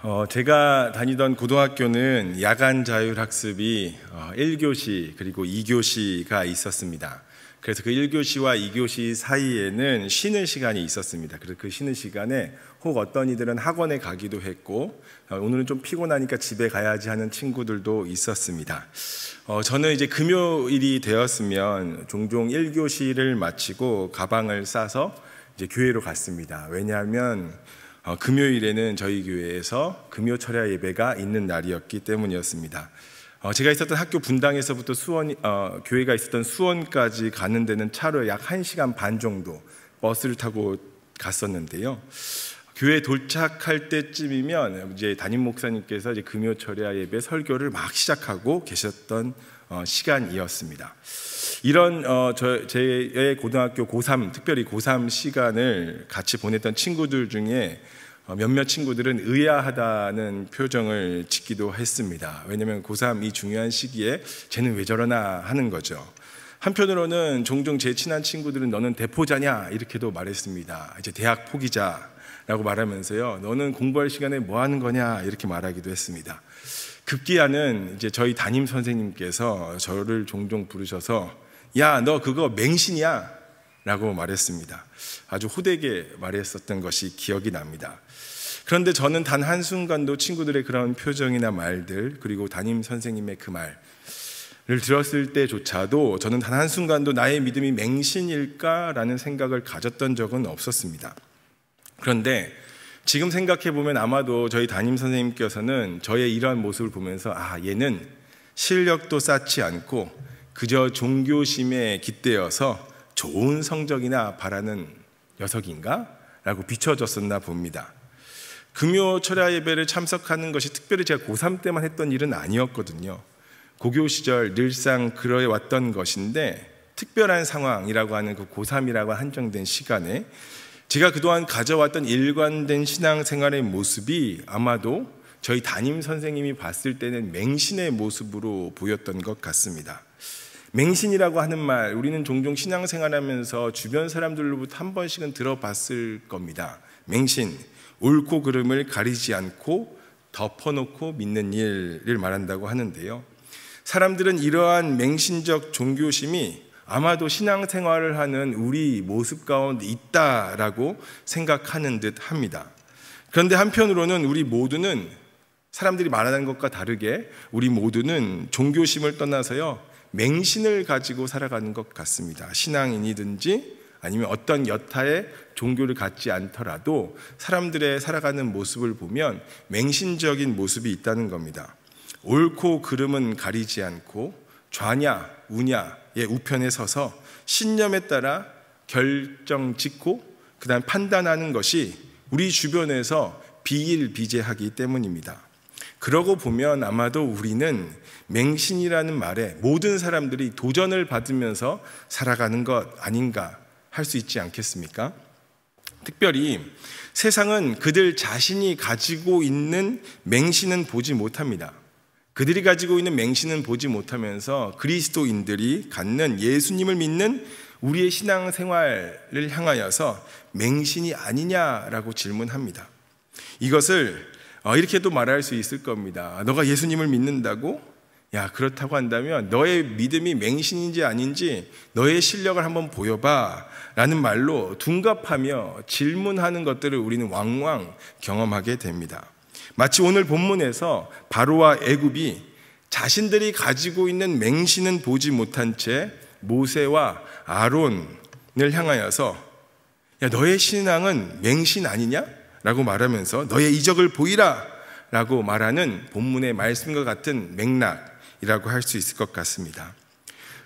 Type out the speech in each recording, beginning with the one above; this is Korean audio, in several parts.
어, 제가 다니던 고등학교는 야간 자율학습이 어, 1교시 그리고 2교시가 있었습니다. 그래서 그 1교시와 2교시 사이에는 쉬는 시간이 있었습니다. 그래서 그 쉬는 시간에 혹 어떤 이들은 학원에 가기도 했고 어, 오늘은 좀 피곤하니까 집에 가야지 하는 친구들도 있었습니다. 어, 저는 이제 금요일이 되었으면 종종 1교시를 마치고 가방을 싸서 이제 교회로 갔습니다. 왜냐하면 어, 금요일에는 저희 교회에서 금요 철야 예배가 있는 날이었기 때문이었습니다. 어, 제가 있었던 학교 분당에서부터 수원 어, 교회가 있었던 수원까지 가는 데는 차로 약 1시간 반 정도 버스를 타고 갔었는데요. 교회 도착할 때쯤이면 이제 담임 목사님께서 이제 금요 철야 예배 설교를 막 시작하고 계셨던 어, 시간이었습니다. 이런 어, 저, 제 고등학교 고3 특별히 고3 시간을 같이 보냈던 친구들 중에 어, 몇몇 친구들은 의아하다는 표정을 짓기도 했습니다. 왜냐하면 고3 이 중요한 시기에 쟤는 왜 저러나 하는 거죠. 한편으로는 종종 제 친한 친구들은 너는 대포자냐 이렇게도 말했습니다. 이제 대학 포기자라고 말하면서요. 너는 공부할 시간에 뭐 하는 거냐 이렇게 말하기도 했습니다. 급기야는 이제 저희 담임 선생님께서 저를 종종 부르셔서 야 너 그거 맹신이야 라고 말했습니다. 아주 호되게 말했었던 것이 기억이 납니다. 그런데 저는 단 한순간도 친구들의 그런 표정이나 말들, 그리고 담임 선생님의 그 말을 들었을 때조차도 저는 단 한순간도 나의 믿음이 맹신일까라는 생각을 가졌던 적은 없었습니다. 그런데 지금 생각해 보면 아마도 저희 담임 선생님께서는 저의 이러한 모습을 보면서 아, 얘는 실력도 쌓지 않고 그저 종교심에 깃대어서 좋은 성적이나 바라는 녀석인가? 라고 비춰졌었나 봅니다. 금요 철야 예배를 참석하는 것이 특별히 제가 고3 때만 했던 일은 아니었거든요. 고교 시절 늘상 그러해 왔던 것인데 특별한 상황이라고 하는 그 고3이라고 한정된 시간에 제가 그동안 가져왔던 일관된 신앙생활의 모습이 아마도 저희 담임 선생님이 봤을 때는 맹신의 모습으로 보였던 것 같습니다. 맹신이라고 하는 말 우리는 종종 신앙생활하면서 주변 사람들로부터 한 번씩은 들어봤을 겁니다. 맹신, 옳고 그름을 가리지 않고 덮어놓고 믿는 일을 말한다고 하는데요. 사람들은 이러한 맹신적 종교심이 아마도 신앙생활을 하는 우리 모습 가운데 있다라고 생각하는 듯 합니다. 그런데 한편으로는 우리 모두는 사람들이 말하는 것과 다르게 우리 모두는 종교심을 떠나서요. 맹신을 가지고 살아가는 것 같습니다. 신앙인이든지 아니면 어떤 여타의 종교를 갖지 않더라도 사람들의 살아가는 모습을 보면 맹신적인 모습이 있다는 겁니다. 옳고 그름은 가리지 않고 좌냐 우냐의 예, 우편에 서서 신념에 따라 결정 짓고 그다음 판단하는 것이 우리 주변에서 비일비재하기 때문입니다. 그러고 보면 아마도 우리는 맹신이라는 말에 모든 사람들이 도전을 받으면서 살아가는 것 아닌가 할 수 있지 않겠습니까? 특별히 세상은 그들 자신이 가지고 있는 맹신은 보지 못합니다. 그들이 가지고 있는 맹신은 보지 못하면서 그리스도인들이 갖는 예수님을 믿는 우리의 신앙생활을 향하여서 맹신이 아니냐라고 질문합니다. 이것을 아, 이렇게도 말할 수 있을 겁니다. 아, 너가 예수님을 믿는다고? 야, 그렇다고 한다면 너의 믿음이 맹신인지 아닌지 너의 실력을 한번 보여봐. 라는 말로 둔갑하며 질문하는 것들을 우리는 왕왕 경험하게 됩니다. 마치 오늘 본문에서 바로와 애굽이 자신들이 가지고 있는 맹신은 보지 못한 채 모세와 아론을 향하여서 야, 너의 신앙은 맹신 아니냐? 라고 말하면서 너의 이적을 보이라 라고 말하는 본문의 말씀과 같은 맥락이라고 할 수 있을 것 같습니다.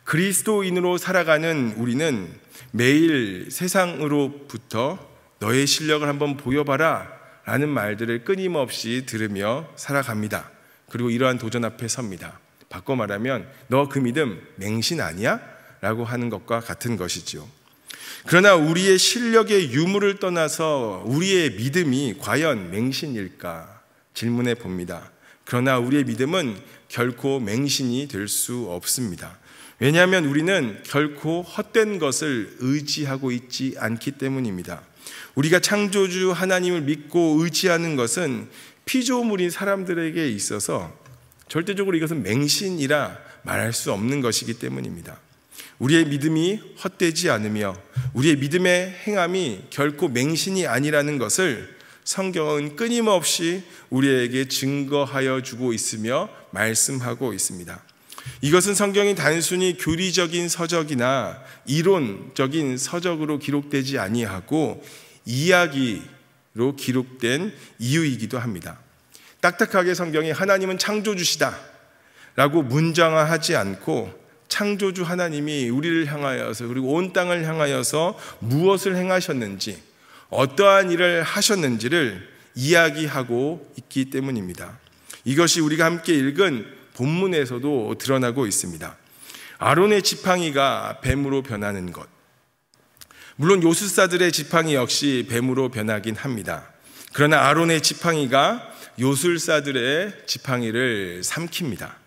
그리스도인으로 살아가는 우리는 매일 세상으로부터 너의 실력을 한번 보여봐라 라는 말들을 끊임없이 들으며 살아갑니다. 그리고 이러한 도전 앞에 섭니다. 바꿔 말하면 너 그 믿음 맹신 아니야? 라고 하는 것과 같은 것이지요. 그러나 우리의 실력의 유무를 떠나서 우리의 믿음이 과연 맹신일까 질문해 봅니다. 그러나 우리의 믿음은 결코 맹신이 될 수 없습니다. 왜냐하면 우리는 결코 헛된 것을 의지하고 있지 않기 때문입니다. 우리가 창조주 하나님을 믿고 의지하는 것은 피조물인 사람들에게 있어서 절대적으로 이것은 맹신이라 말할 수 없는 것이기 때문입니다. 우리의 믿음이 헛되지 않으며 우리의 믿음의 행함이 결코 맹신이 아니라는 것을 성경은 끊임없이 우리에게 증거하여 주고 있으며 말씀하고 있습니다. 이것은 성경이 단순히 교리적인 서적이나 이론적인 서적으로 기록되지 아니하고 이야기로 기록된 이유이기도 합니다. 딱딱하게 성경이 하나님은 창조주시다 라고 문장화하지 않고 창조주 하나님이 우리를 향하여서 그리고 온 땅을 향하여서 무엇을 행하셨는지 어떠한 일을 하셨는지를 이야기하고 있기 때문입니다. 이것이 우리가 함께 읽은 본문에서도 드러나고 있습니다. 아론의 지팡이가 뱀으로 변하는 것. 물론 요술사들의 지팡이 역시 뱀으로 변하긴 합니다. 그러나 아론의 지팡이가 요술사들의 지팡이를 삼킵니다.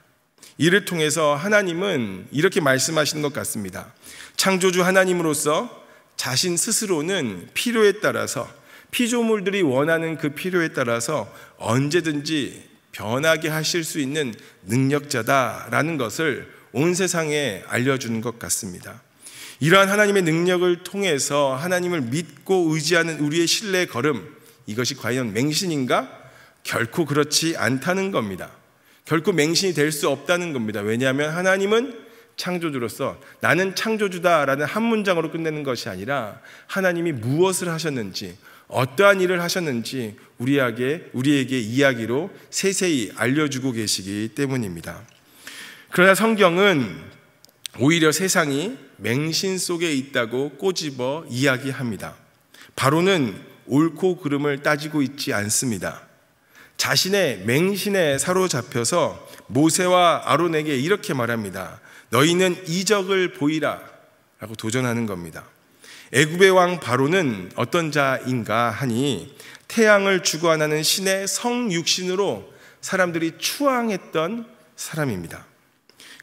이를 통해서 하나님은 이렇게 말씀하시는 것 같습니다. 창조주 하나님으로서 자신 스스로는 필요에 따라서 피조물들이 원하는 그 필요에 따라서 언제든지 변하게 하실 수 있는 능력자다라는 것을 온 세상에 알려주는 것 같습니다. 이러한 하나님의 능력을 통해서 하나님을 믿고 의지하는 우리의 신뢰 걸음, 이것이 과연 맹신인가? 결코 그렇지 않다는 겁니다. 결코 맹신이 될 수 없다는 겁니다. 왜냐하면 하나님은 창조주로서 나는 창조주다라는 한 문장으로 끝내는 것이 아니라 하나님이 무엇을 하셨는지 어떠한 일을 하셨는지 우리에게 우리에게 이야기로 세세히 알려주고 계시기 때문입니다. 그러나 성경은 오히려 세상이 맹신 속에 있다고 꼬집어 이야기합니다. 바로는 옳고 그름을 따지고 있지 않습니다. 자신의 맹신에 사로잡혀서 모세와 아론에게 이렇게 말합니다. 너희는 이적을 보이라 라고 도전하는 겁니다. 애굽의 왕 바로는 어떤 자인가 하니 태양을 주관하는 신의 성육신으로 사람들이 추앙했던 사람입니다.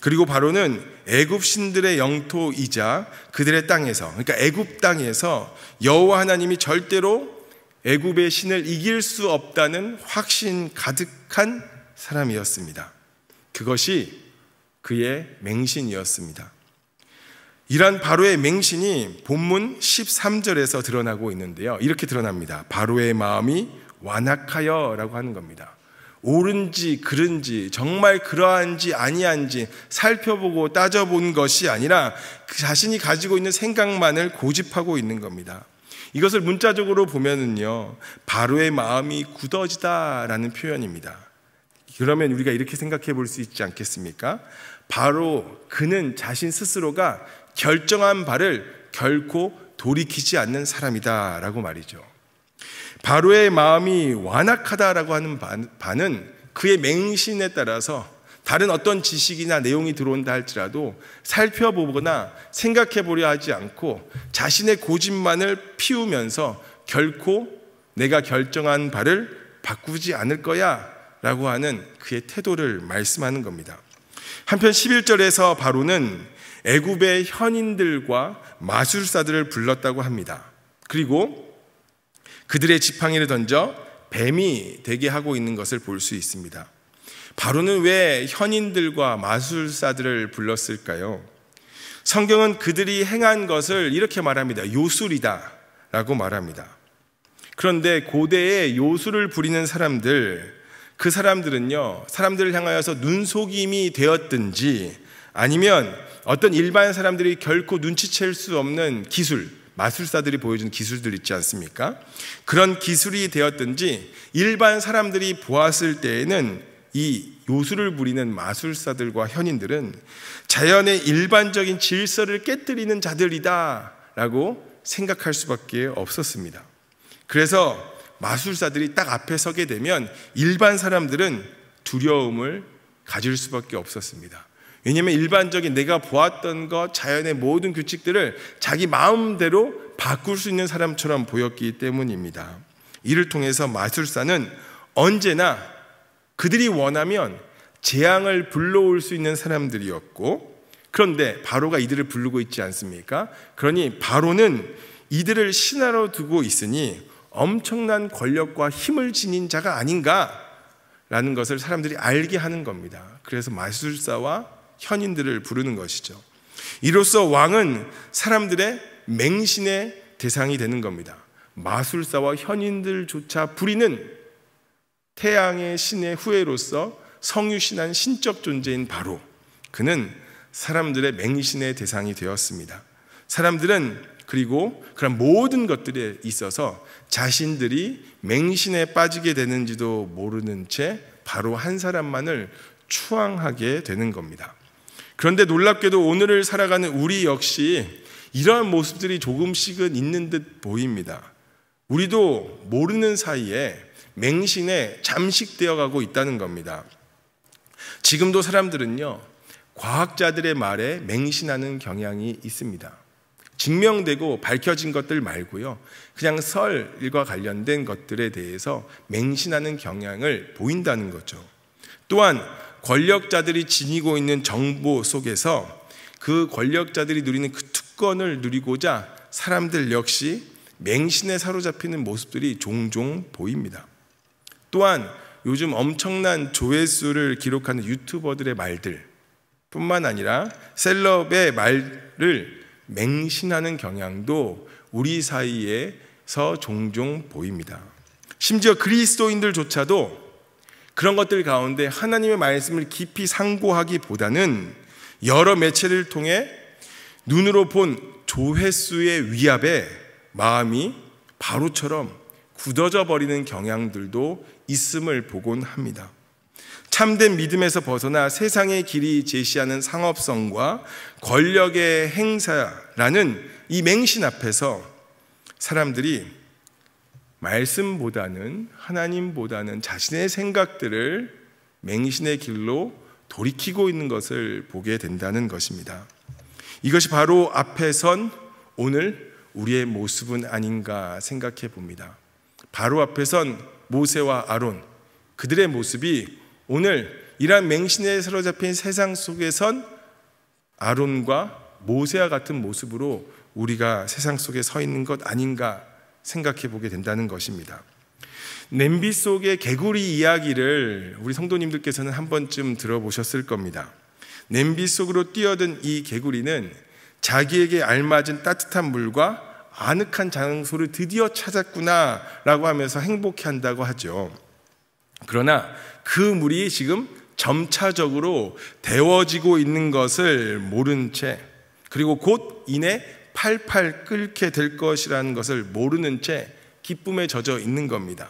그리고 바로는 애굽 신들의 영토이자 그들의 땅에서 그러니까 애굽 땅에서 여호와 하나님이 절대로 애굽의 신을 이길 수 없다는 확신 가득한 사람이었습니다. 그것이 그의 맹신이었습니다. 이러 바로의 맹신이 본문 13절에서 드러나고 있는데요. 이렇게 드러납니다. 바로의 마음이 완악하여 라고 하는 겁니다. 옳은지 그른지 정말 그러한지 아니한지 살펴보고 따져본 것이 아니라 그 자신이 가지고 있는 생각만을 고집하고 있는 겁니다. 이것을 문자적으로 보면은요, 바로의 마음이 굳어지다라는 표현입니다. 그러면 우리가 이렇게 생각해 볼 수 있지 않겠습니까? 바로 그는 자신 스스로가 결정한 바를 결코 돌이키지 않는 사람이다라고 말이죠. 바로의 마음이 완악하다라고 하는 반은 그의 맹신에 따라서 다른 어떤 지식이나 내용이 들어온다 할지라도 살펴보거나 생각해 보려 하지 않고 자신의 고집만을 피우면서 결코 내가 결정한 바를 바꾸지 않을 거야 라고 하는 그의 태도를 말씀하는 겁니다. 한편 11절에서 바로는 애굽의 현인들과 마술사들을 불렀다고 합니다. 그리고 그들의 지팡이를 던져 뱀이 되게 하고 있는 것을 볼 수 있습니다. 바로는 왜 현인들과 마술사들을 불렀을까요? 성경은 그들이 행한 것을 이렇게 말합니다. 요술이다. 라고 말합니다. 그런데 고대의 요술을 부리는 사람들, 그 사람들은요, 사람들을 향하여서 눈속임이 되었든지 아니면 어떤 일반 사람들이 결코 눈치챌 수 없는 기술, 마술사들이 보여준 기술들 있지 않습니까? 그런 기술이 되었든지 일반 사람들이 보았을 때에는 이 요술을 부리는 마술사들과 현인들은 자연의 일반적인 질서를 깨뜨리는 자들이다라고 생각할 수밖에 없었습니다. 그래서 마술사들이 딱 앞에 서게 되면 일반 사람들은 두려움을 가질 수밖에 없었습니다. 왜냐하면 일반적인 내가 보았던 것, 자연의 모든 규칙들을 자기 마음대로 바꿀 수 있는 사람처럼 보였기 때문입니다. 이를 통해서 마술사는 언제나 그들이 원하면 재앙을 불러올 수 있는 사람들이었고 그런데 바로가 이들을 부르고 있지 않습니까? 그러니 바로는 이들을 신하로 두고 있으니 엄청난 권력과 힘을 지닌 자가 아닌가라는 것을 사람들이 알게 하는 겁니다. 그래서 마술사와 현인들을 부르는 것이죠. 이로써 왕은 사람들의 맹신의 대상이 되는 겁니다. 마술사와 현인들조차 부리는 태양의 신의 후예로서 성유신한 신적 존재인 바로 그는 사람들의 맹신의 대상이 되었습니다. 사람들은 그리고 그런 모든 것들에 있어서 자신들이 맹신에 빠지게 되는지도 모르는 채 바로 한 사람만을 추앙하게 되는 겁니다. 그런데 놀랍게도 오늘을 살아가는 우리 역시 이러한 모습들이 조금씩은 있는 듯 보입니다. 우리도 모르는 사이에 맹신에 잠식되어 가고 있다는 겁니다. 지금도 사람들은요, 과학자들의 말에 맹신하는 경향이 있습니다. 증명되고 밝혀진 것들 말고요, 그냥 설과 관련된 것들에 대해서 맹신하는 경향을 보인다는 거죠. 또한 권력자들이 지니고 있는 정보 속에서 그 권력자들이 누리는 그 특권을 누리고자 사람들 역시 맹신에 사로잡히는 모습들이 종종 보입니다. 또한 요즘 엄청난 조회수를 기록하는 유튜버들의 말들 뿐만 아니라 셀럽의 말을 맹신하는 경향도 우리 사이에서 종종 보입니다. 심지어 그리스도인들조차도 그런 것들 가운데 하나님의 말씀을 깊이 상고하기보다는 여러 매체를 통해 눈으로 본 조회수의 위압에 마음이 바로처럼 굳어져 버리는 경향들도 있음을 보곤 합니다. 참된 믿음에서 벗어나 세상의 길이 제시하는 상업성과 권력의 행사라는 이 맹신 앞에서 사람들이 말씀보다는 하나님보다는 자신의 생각들을 맹신의 길로 돌이키고 있는 것을 보게 된다는 것입니다. 이것이 바로 앞에 선 오늘 우리의 모습은 아닌가 생각해 봅니다. 바로 앞에선 모세와 아론 그들의 모습이 오늘 이란 맹신에 사로잡힌 세상 속에선 아론과 모세와 같은 모습으로 우리가 세상 속에 서 있는 것 아닌가 생각해 보게 된다는 것입니다. 냄비 속의 개구리 이야기를 우리 성도님들께서는 한 번쯤 들어보셨을 겁니다. 냄비 속으로 뛰어든 이 개구리는 자기에게 알맞은 따뜻한 물과 아늑한 장소를 드디어 찾았구나라고 하면서 행복해 한다고 하죠. 그러나 그 물이 지금 점차적으로 데워지고 있는 것을 모른 채 그리고 곧 이내 팔팔 끓게 될 것이라는 것을 모르는 채 기쁨에 젖어 있는 겁니다.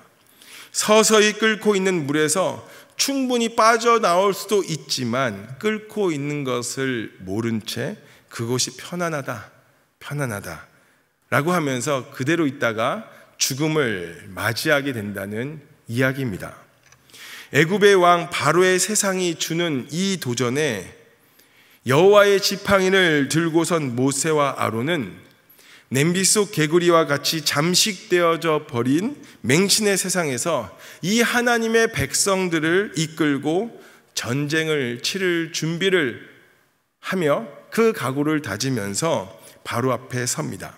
서서히 끓고 있는 물에서 충분히 빠져나올 수도 있지만 끓고 있는 것을 모른 채 그것이 편안하다, 편안하다 라고 하면서 그대로 있다가 죽음을 맞이하게 된다는 이야기입니다. 애굽의 왕 바로의 세상이 주는 이 도전에 여호와의 지팡이를 들고선 모세와 아론은 냄비 속 개구리와 같이 잠식되어져 버린 맹신의 세상에서 이 하나님의 백성들을 이끌고 전쟁을 치를 준비를 하며 그 각오를 다지면서 바로 앞에 섭니다.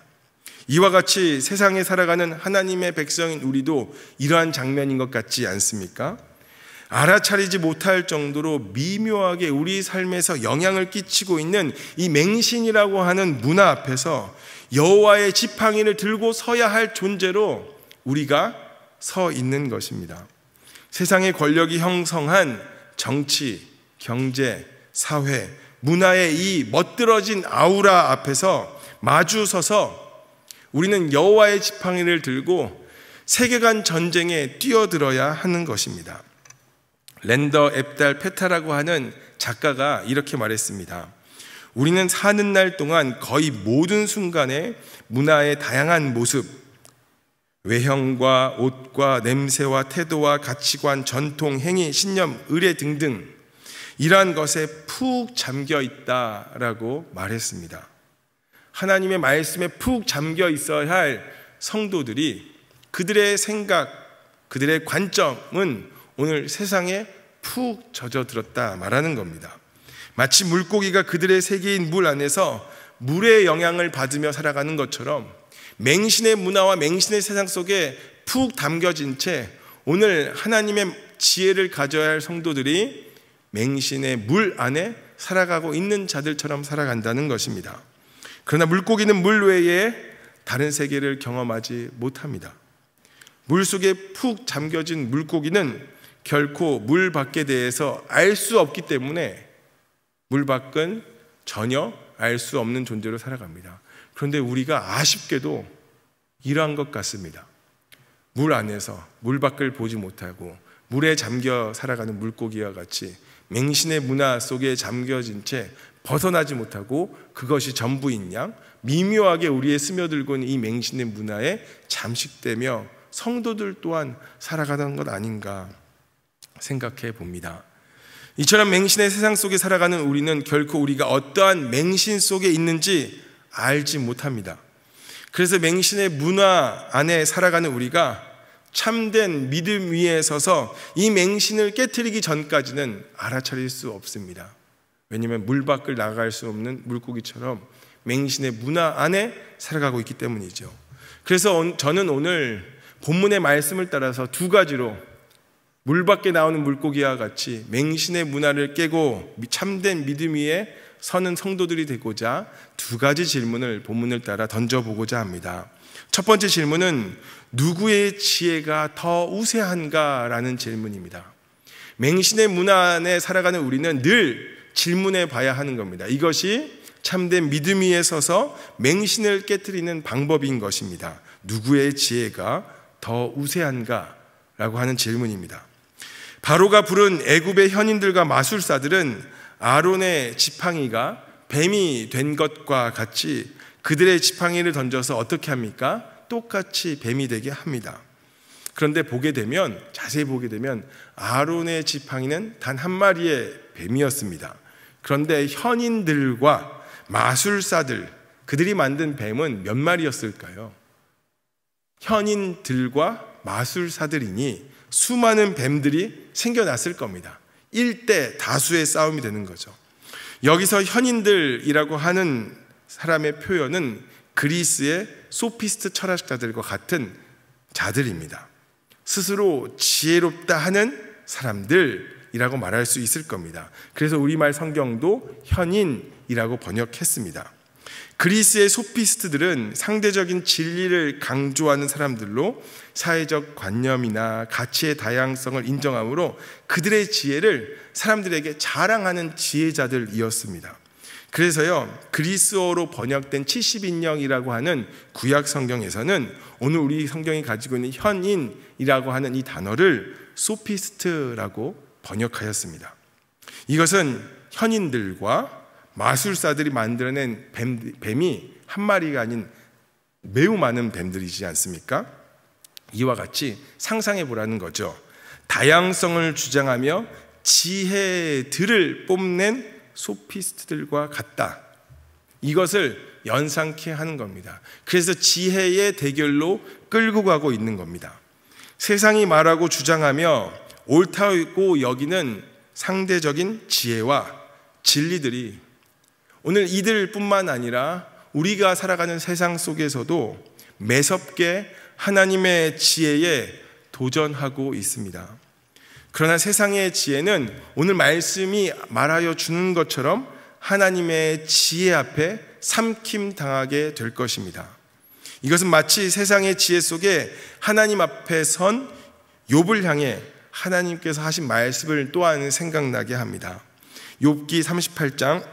이와 같이 세상에 살아가는 하나님의 백성인 우리도 이러한 장면인 것 같지 않습니까? 알아차리지 못할 정도로 미묘하게 우리 삶에서 영향을 끼치고 있는 이 맹신이라고 하는 문화 앞에서 여호와의 지팡이를 들고 서야 할 존재로 우리가 서 있는 것입니다. 세상의 권력이 형성한 정치, 경제, 사회, 문화의 이 멋들어진 아우라 앞에서 마주 서서 우리는 여호와의 지팡이를 들고 세계관 전쟁에 뛰어들어야 하는 것입니다. 랜더 앱달 페타라고 하는 작가가 이렇게 말했습니다. 우리는 사는 날 동안 거의 모든 순간에 문화의 다양한 모습, 외형과 옷과 냄새와 태도와 가치관, 전통, 행위, 신념, 의뢰 등등 이러한 것에 푹 잠겨 있다라고 말했습니다. 하나님의 말씀에 푹 잠겨 있어야 할 성도들이 그들의 생각, 그들의 관점은 오늘 세상에 푹 젖어들었다 말하는 겁니다. 마치 물고기가 그들의 세계인 물 안에서 물의 영향을 받으며 살아가는 것처럼 맹신의 문화와 맹신의 세상 속에 푹 담겨진 채 오늘 하나님의 지혜를 가져야 할 성도들이 맹신의 물 안에 살아가고 있는 자들처럼 살아간다는 것입니다. 그러나 물고기는 물 외에 다른 세계를 경험하지 못합니다. 물 속에 푹 잠겨진 물고기는 결코 물 밖에 대해서 알 수 없기 때문에 물 밖은 전혀 알 수 없는 존재로 살아갑니다. 그런데 우리가 아쉽게도 이러한 것 같습니다. 물 안에서 물 밖을 보지 못하고 물에 잠겨 살아가는 물고기와 같이 맹신의 문화 속에 잠겨진 채 벗어나지 못하고 그것이 전부인 양 미묘하게 우리의 스며들고 있는 이 맹신의 문화에 잠식되며 성도들 또한 살아가는 것 아닌가 생각해 봅니다. 이처럼 맹신의 세상 속에 살아가는 우리는 결코 우리가 어떠한 맹신 속에 있는지 알지 못합니다. 그래서 맹신의 문화 안에 살아가는 우리가 참된 믿음 위에 서서 이 맹신을 깨뜨리기 전까지는 알아차릴 수 없습니다. 왜냐하면 물 밖을 나갈 수 없는 물고기처럼 맹신의 문화 안에 살아가고 있기 때문이죠. 그래서 저는 오늘 본문의 말씀을 따라서 두 가지로 물 밖에 나오는 물고기와 같이 맹신의 문화를 깨고 참된 믿음 위에 서는 성도들이 되고자 두 가지 질문을 본문을 따라 던져보고자 합니다. 첫 번째 질문은 누구의 지혜가 더 우세한가라는 질문입니다. 맹신의 문화 안에 살아가는 우리는 늘 질문해 봐야 하는 겁니다. 이것이 참된 믿음 위에 서서 맹신을 깨뜨리는 방법인 것입니다. 누구의 지혜가 더 우세한가? 라고 하는 질문입니다. 바로가 부른 애굽의 현인들과 마술사들은 아론의 지팡이가 뱀이 된 것과 같이 그들의 지팡이를 던져서 어떻게 합니까? 똑같이 뱀이 되게 합니다. 그런데 보게 되면 자세히 보게 되면 아론의 지팡이는 단 한 마리의 뱀이었습니다. 그런데 현인들과 마술사들 그들이 만든 뱀은 몇 마리였을까요? 현인들과 마술사들이니 수많은 뱀들이 생겨났을 겁니다. 일대 다수의 싸움이 되는 거죠. 여기서 현인들이라고 하는 사람의 표현은 그리스의 소피스트 철학자들과 같은 자들입니다. 스스로 지혜롭다 하는 사람들이라고 말할 수 있을 겁니다. 그래서 우리말 성경도 현인이라고 번역했습니다. 그리스의 소피스트들은 상대적인 진리를 강조하는 사람들로 사회적 관념이나 가치의 다양성을 인정함으로 그들의 지혜를 사람들에게 자랑하는 지혜자들이었습니다. 그래서요, 그리스어로 번역된 70인령이라고 하는 구약 성경에서는 오늘 우리 성경이 가지고 있는 현인이라고 하는 이 단어를 소피스트라고 번역하였습니다. 이것은 현인들과 마술사들이 만들어낸 뱀, 뱀이 한 마리가 아닌 매우 많은 뱀들이지 않습니까? 이와 같이 상상해 보라는 거죠. 다양성을 주장하며 지혜들을 뽐낸 소피스트들과 같다. 이것을 연상케 하는 겁니다. 그래서 지혜의 대결로 끌고 가고 있는 겁니다. 세상이 말하고 주장하며 옳다고 여기는 상대적인 지혜와 진리들이 오늘 이들뿐만 아니라 우리가 살아가는 세상 속에서도 매섭게 하나님의 지혜에 도전하고 있습니다. 그러나 세상의 지혜는 오늘 말씀이 말하여 주는 것처럼 하나님의 지혜 앞에 삼킴 당하게 될 것입니다. 이것은 마치 세상의 지혜 속에 하나님 앞에 선 욥을 향해 하나님께서 하신 말씀을 또한 생각나게 합니다. 욥기 38장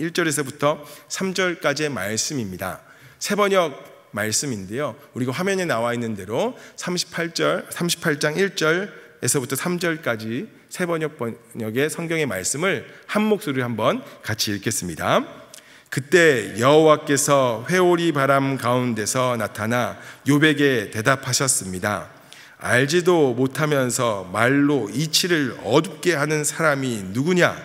1절에서부터 3절까지의 말씀입니다. 세번역 말씀인데요. 우리가 화면에 나와 있는 대로 38절 38장 1절 에서부터 3절까지 세 번역 번역의 성경의 말씀을 한 목소리로 한번 같이 읽겠습니다. 그때 여호와께서 회오리 바람 가운데서 나타나 요백에 대답하셨습니다. 알지도 못하면서 말로 이치를 어둡게 하는 사람이 누구냐?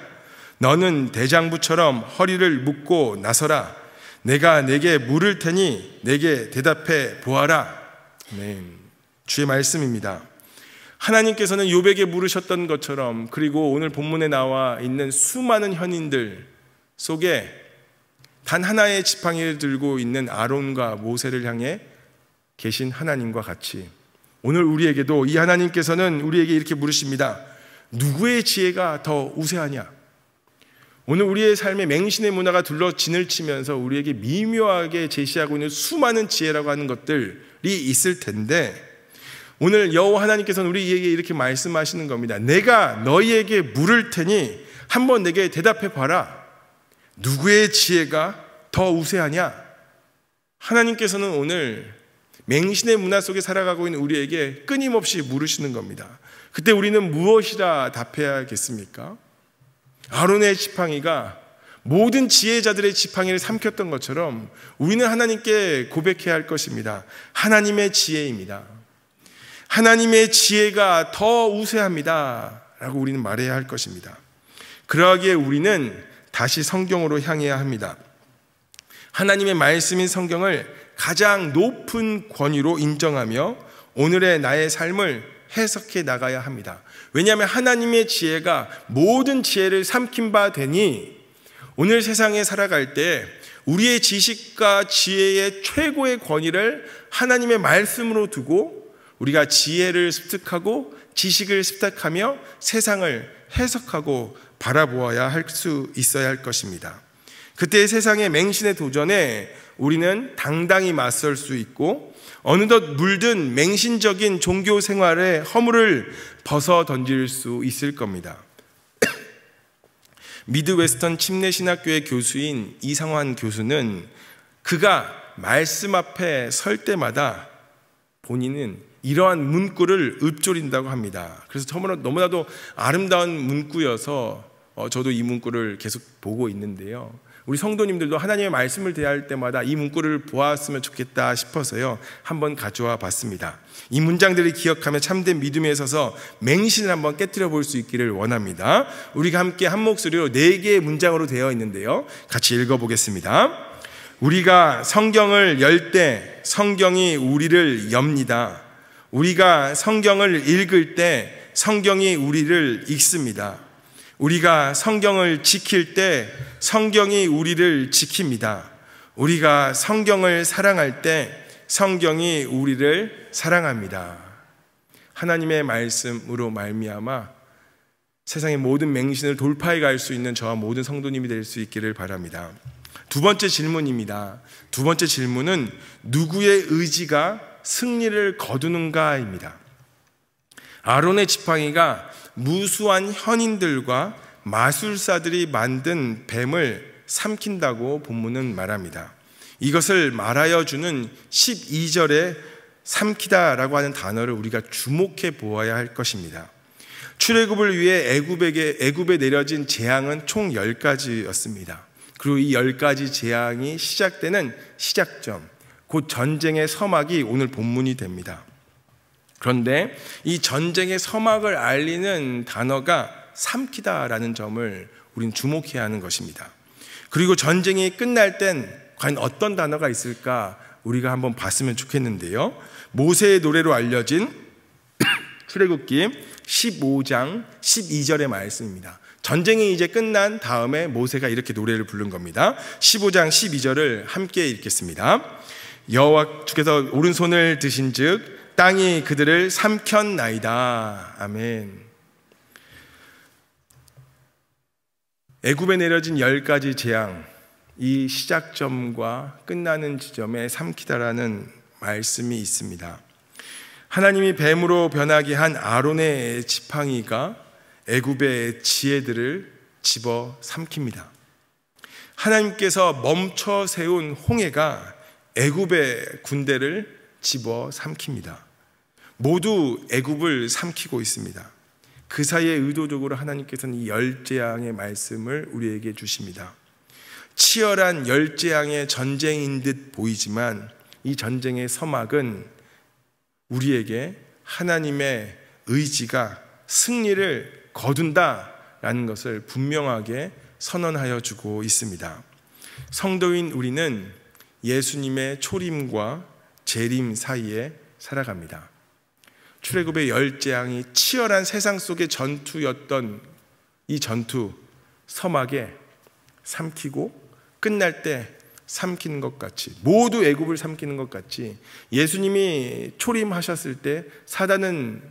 너는 대장부처럼 허리를 묶고 나서라. 내가 내게 물을 테니 내게 대답해 보아라. 아 주의 말씀입니다. 하나님께서는 요백에 물으셨던 것처럼 그리고 오늘 본문에 나와 있는 수많은 현인들 속에 단 하나의 지팡이를 들고 있는 아론과 모세를 향해 계신 하나님과 같이 오늘 우리에게도 이 하나님께서는 우리에게 이렇게 물으십니다. 누구의 지혜가 더 우세하냐? 오늘 우리의 삶에 맹신의 문화가 둘러진을 치면서 우리에게 미묘하게 제시하고 있는 수많은 지혜라고 하는 것들이 있을 텐데 오늘 여호와 하나님께서는 우리에게 이렇게 말씀하시는 겁니다. 내가 너희에게 물을 테니 한번 내게 대답해 봐라. 누구의 지혜가 더 우세하냐? 하나님께서는 오늘 맹신의 문화 속에 살아가고 있는 우리에게 끊임없이 물으시는 겁니다. 그때 우리는 무엇이라 답해야겠습니까? 아론의 지팡이가 모든 지혜자들의 지팡이를 삼켰던 것처럼 우리는 하나님께 고백해야 할 것입니다. 하나님의 지혜입니다. 하나님의 지혜가 더 우세합니다. 라고 우리는 말해야 할 것입니다. 그러하기에 우리는 다시 성경으로 향해야 합니다. 하나님의 말씀인 성경을 가장 높은 권위로 인정하며 오늘의 나의 삶을 해석해 나가야 합니다. 왜냐하면 하나님의 지혜가 모든 지혜를 삼킨 바 되니 오늘 세상에 살아갈 때 우리의 지식과 지혜의 최고의 권위를 하나님의 말씀으로 두고 우리가 지혜를 습득하고 지식을 습득하며 세상을 해석하고 바라보아야 할 수 있어야 할 것입니다. 그때 세상의 맹신의 도전에 우리는 당당히 맞설 수 있고 어느덧 물든 맹신적인 종교 생활의 허물을 벗어 던질 수 있을 겁니다. 미드웨스턴 침례신학교의 교수인 이상환 교수는 그가 말씀 앞에 설 때마다 본인은 이러한 문구를 읊조린다고 합니다. 그래서 처음으로 너무나도 아름다운 문구여서 어, 저도 이 문구를 계속 보고 있는데요. 우리 성도님들도 하나님의 말씀을 대할 때마다 이 문구를 보았으면 좋겠다 싶어서요. 한번 가져와 봤습니다. 이 문장들을 기억하며 참된 믿음에 서서 맹신을 한번 깨뜨려 볼 수 있기를 원합니다. 우리가 함께 한 목소리로 네 개의 문장으로 되어 있는데요. 같이 읽어 보겠습니다. 우리가 성경을 열 때 성경이 우리를 엽니다. 우리가 성경을 읽을 때 성경이 우리를 읽습니다. 우리가 성경을 지킬 때 성경이 우리를 지킵니다. 우리가 성경을 사랑할 때 성경이 우리를 사랑합니다. 하나님의 말씀으로 말미암아 세상의 모든 맹신을 돌파해 갈 수 있는 저와 모든 성도님이 될 수 있기를 바랍니다. 두 번째 질문입니다. 두 번째 질문은 누구의 의지가 승리를 거두는가입니다. 아론의 지팡이가 무수한 현인들과 마술사들이 만든 뱀을 삼킨다고 본문은 말합니다. 이것을 말하여 주는 12절에 삼키다라고 하는 단어를 우리가 주목해 보아야 할 것입니다. 출애굽을 위해 애굽에게 애굽에 내려진 재앙은 총 10가지였습니다. 그리고 이 10가지 재앙이 시작되는 시작점 곧 전쟁의 서막이 오늘 본문이 됩니다. 그런데 이 전쟁의 서막을 알리는 단어가 삼키다라는 점을 우린 주목해야 하는 것입니다. 그리고 전쟁이 끝날 땐 과연 어떤 단어가 있을까 우리가 한번 봤으면 좋겠는데요. 모세의 노래로 알려진 출애굽기 15장 12절의 말씀입니다. 전쟁이 이제 끝난 다음에 모세가 이렇게 노래를 부른 겁니다. 15장 12절을 함께 읽겠습니다. 여호와께서 오른손을 드신즉 땅이 그들을 삼켰나이다. 아멘. 애굽에 내려진 열 가지 재앙 이 시작점과 끝나는 지점에 삼키다라는 말씀이 있습니다. 하나님이 뱀으로 변하게 한 아론의 지팡이가 애굽의 지혜들을 집어 삼킵니다. 하나님께서 멈춰 세운 홍해가 애굽의 군대를 집어 삼킵니다. 모두 애굽을 삼키고 있습니다. 그 사이에 의도적으로 하나님께서는 이 열재앙의 말씀을 우리에게 주십니다. 치열한 열재앙의 전쟁인 듯 보이지만 이 전쟁의 서막은 우리에게 하나님의 의지가 승리를 거둔다라는 것을 분명하게 선언하여 주고 있습니다. 성도인 우리는 예수님의 초림과 재림 사이에 살아갑니다. 출애굽의 열 재앙이 치열한 세상 속의 전투였던 이 전투 섬하게 삼키고 끝날 때 삼키는 것 같이 모두 애굽을 삼키는 것 같이 예수님이 초림하셨을 때 사단은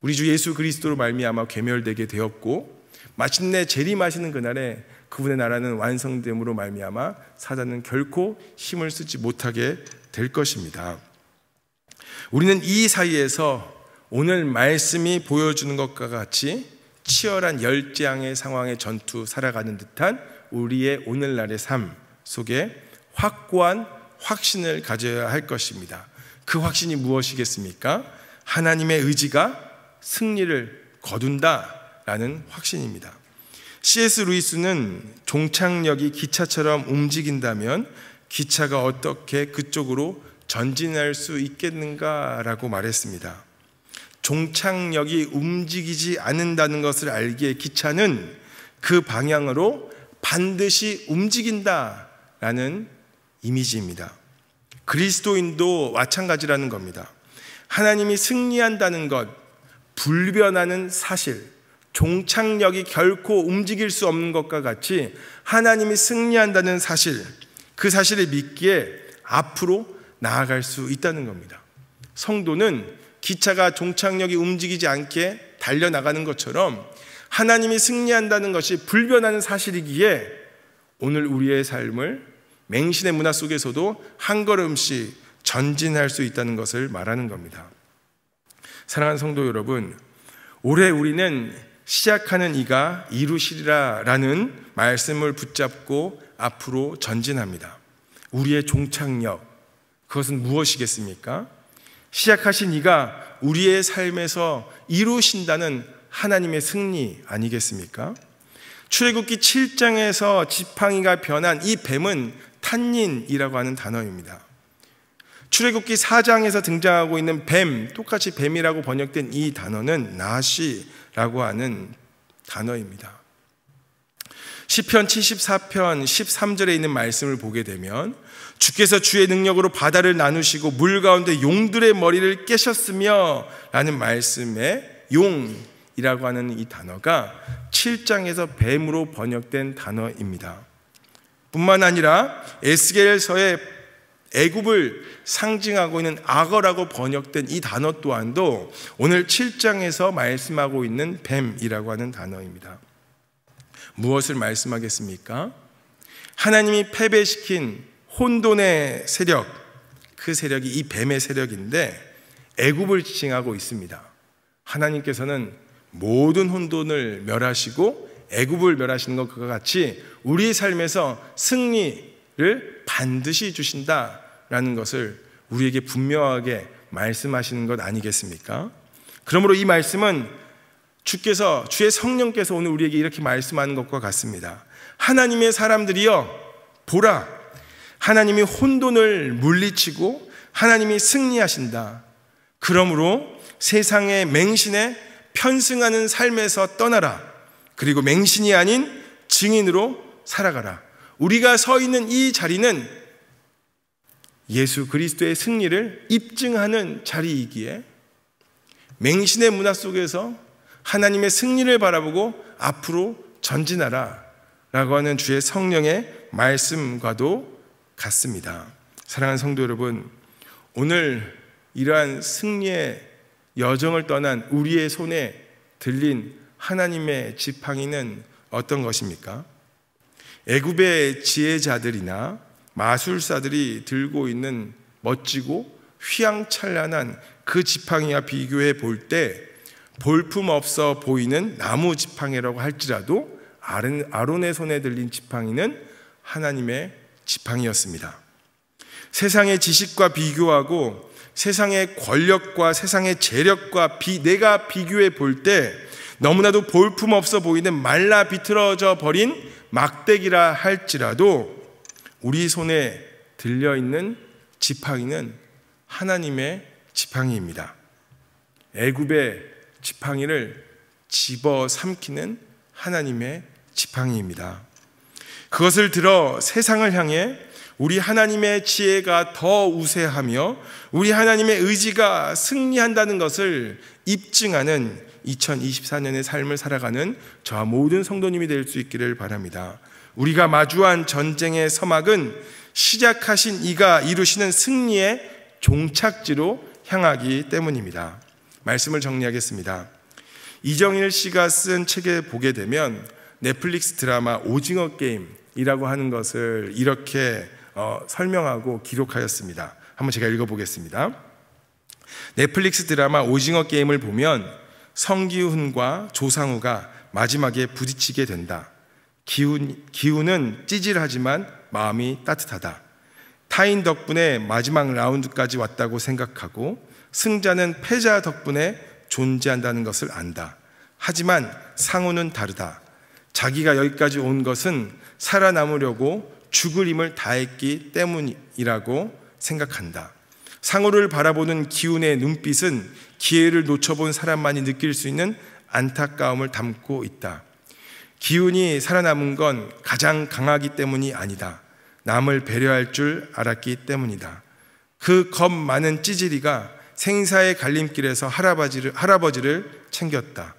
우리 주 예수 그리스도로 말미암아 괴멸되게 되었고 마침내 재림하시는 그날에 그분의 나라는 완성됨으로 말미암아 사단은 결코 힘을 쓰지 못하게 될 것입니다. 우리는 이 사이에서 오늘 말씀이 보여주는 것과 같이 치열한 열장의 상황의 전투 살아가는 듯한 우리의 오늘날의 삶 속에 확고한 확신을 가져야 할 것입니다. 그 확신이 무엇이겠습니까? 하나님의 의지가 승리를 거둔다라는 확신입니다. C.S. 루이스는 종착역이 기차처럼 움직인다면 기차가 어떻게 그쪽으로 전진할 수 있겠는가라고 말했습니다. 종착역이 움직이지 않는다는 것을 알기에 기차는 그 방향으로 반드시 움직인다라는 이미지입니다. 그리스도인도 마찬가지라는 겁니다. 하나님이 승리한다는 것, 불변하는 사실, 종착역이 결코 움직일 수 없는 것과 같이 하나님이 승리한다는 사실, 그 사실을 믿기에 앞으로 나아갈 수 있다는 겁니다. 성도는 기차가 종착역이 움직이지 않게 달려나가는 것처럼 하나님이 승리한다는 것이 불변하는 사실이기에 오늘 우리의 삶을 맹신의 문화 속에서도 한 걸음씩 전진할 수 있다는 것을 말하는 겁니다. 사랑하는 성도 여러분, 올해 우리는 시작하는 이가 이루시리라 라는 말씀을 붙잡고 앞으로 전진합니다. 우리의 종착역, 그것은 무엇이겠습니까? 시작하신 이가 우리의 삶에서 이루신다는 하나님의 승리 아니겠습니까? 출애굽기 7장에서 지팡이가 변한 이 뱀은 탄닌이라고 하는 단어입니다. 출애굽기 4장에서 등장하고 있는 뱀, 똑같이 뱀이라고 번역된 이 단어는 나시 라고 하는 단어입니다. 시편 74편 13절에 있는 말씀을 보게 되면 주께서 주의 능력으로 바다를 나누시고 물 가운데 용들의 머리를 깨셨으며 라는 말씀에 용이라고 하는 이 단어가 7장에서 뱀으로 번역된 단어입니다. 뿐만 아니라 에스겔서의 애굽을 상징하고 있는 악어라고 번역된 이 단어 또한도 오늘 7장에서 말씀하고 있는 뱀이라고 하는 단어입니다. 무엇을 말씀하겠습니까? 하나님이 패배시킨 혼돈의 세력, 그 세력이 이 뱀의 세력인데 애굽을 지칭하고 있습니다. 하나님께서는 모든 혼돈을 멸하시고 애굽을 멸하시는 것과 같이 우리 삶에서 승리를 반드시 주신다 라는 것을 우리에게 분명하게 말씀하시는 것 아니겠습니까? 그러므로 이 말씀은 주께서, 주의 성령께서 오늘 우리에게 이렇게 말씀하는 것과 같습니다. 하나님의 사람들이여, 보라. 하나님이 혼돈을 물리치고 하나님이 승리하신다. 그러므로 세상의 맹신에 편승하는 삶에서 떠나라. 그리고 맹신이 아닌 증인으로 살아가라. 우리가 서 있는 이 자리는 예수 그리스도의 승리를 입증하는 자리이기에 맹신의 문화 속에서 하나님의 승리를 바라보고 앞으로 전진하라 라고 하는 주의 성령의 말씀과도 같습니다. 사랑하는 성도 여러분, 오늘 이러한 승리의 여정을 떠난 우리의 손에 들린 하나님의 지팡이는 어떤 것입니까? 애굽의 지혜자들이나 마술사들이 들고 있는 멋지고 휘황찬란한 그 지팡이와 비교해 볼 때 볼품 없어 보이는 나무 지팡이라고 할지라도 아론의 손에 들린 지팡이는 하나님의 지팡이였습니다. 세상의 지식과 비교하고 세상의 권력과 세상의 재력과 비, 내가 비교해 볼 때 너무나도 볼품 없어 보이는 말라 비틀어져 버린 막대기라 할지라도 우리 손에 들려 있는 지팡이는 하나님의 지팡이입니다. 애굽의 지팡이를 집어 삼키는 하나님의 지팡이입니다. 그것을 들어 세상을 향해 우리 하나님의 지혜가 더 우세하며 우리 하나님의 의지가 승리한다는 것을 입증하는 2024년의 삶을 살아가는 저와 모든 성도님이 될 수 있기를 바랍니다. 우리가 마주한 전쟁의 서막은 시작하신 이가 이루시는 승리의 종착지로 향하기 때문입니다. 말씀을 정리하겠습니다. 이정일 씨가 쓴 책에 보게 되면 넷플릭스 드라마 오징어 게임이라고 하는 것을 이렇게 어, 설명하고 기록하였습니다. 한번 제가 읽어보겠습니다. 넷플릭스 드라마 오징어 게임을 보면 성기훈과 조상우가 마지막에 부딪히게 된다. 기운, 기운은 찌질하지만 마음이 따뜻하다. 타인 덕분에 마지막 라운드까지 왔다고 생각하고 승자는 패자 덕분에 존재한다는 것을 안다. 하지만 상호는 다르다. 자기가 여기까지 온 것은 살아남으려고 죽을 힘을 다했기 때문이라고 생각한다. 상호를 바라보는 기운의 눈빛은 기회를 놓쳐본 사람만이 느낄 수 있는 안타까움을 담고 있다. 기운이 살아남은 건 가장 강하기 때문이 아니다. 남을 배려할 줄 알았기 때문이다. 그 겁 많은 찌질이가 생사의 갈림길에서 할아버지를, 할아버지를 챙겼다.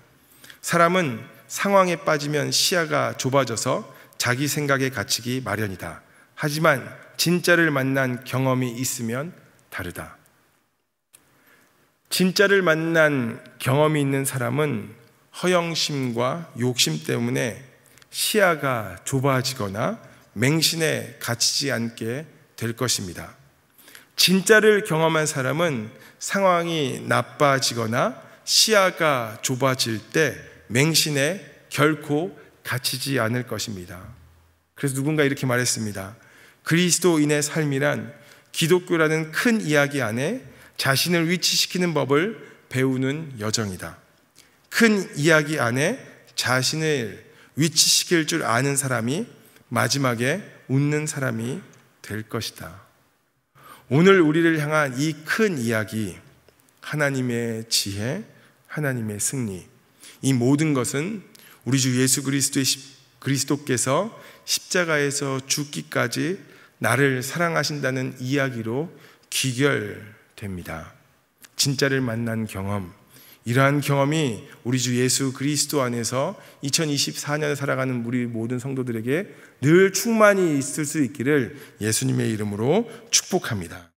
사람은 상황에 빠지면 시야가 좁아져서 자기 생각에 갇히기 마련이다. 하지만 진짜를 만난 경험이 있으면 다르다. 진짜를 만난 경험이 있는 사람은 허영심과 욕심 때문에 시야가 좁아지거나 맹신에 갇히지 않게 될 것입니다. 진짜를 경험한 사람은 상황이 나빠지거나 시야가 좁아질 때 맹신에 결코 갇히지 않을 것입니다. 그래서 누군가 이렇게 말했습니다. 그리스도인의 삶이란 기독교라는 큰 이야기 안에 자신을 위치시키는 법을 배우는 여정이다. 큰 이야기 안에 자신을 위치시킬 줄 아는 사람이 마지막에 웃는 사람이 될 것이다. 오늘 우리를 향한 이 큰 이야기, 하나님의 지혜, 하나님의 승리. 이 모든 것은 우리 주 예수 그리스도의 그리스도께서 십자가에서 죽기까지 나를 사랑하신다는 이야기로 귀결됩니다. 진짜를 만난 경험, 이러한 경험이 우리 주 예수 그리스도 안에서 2 0 2 4년에 살아가는 우리 모든 성도들에게 늘 충만히 있을 수 있기를 예수님의 이름으로 축복합니다.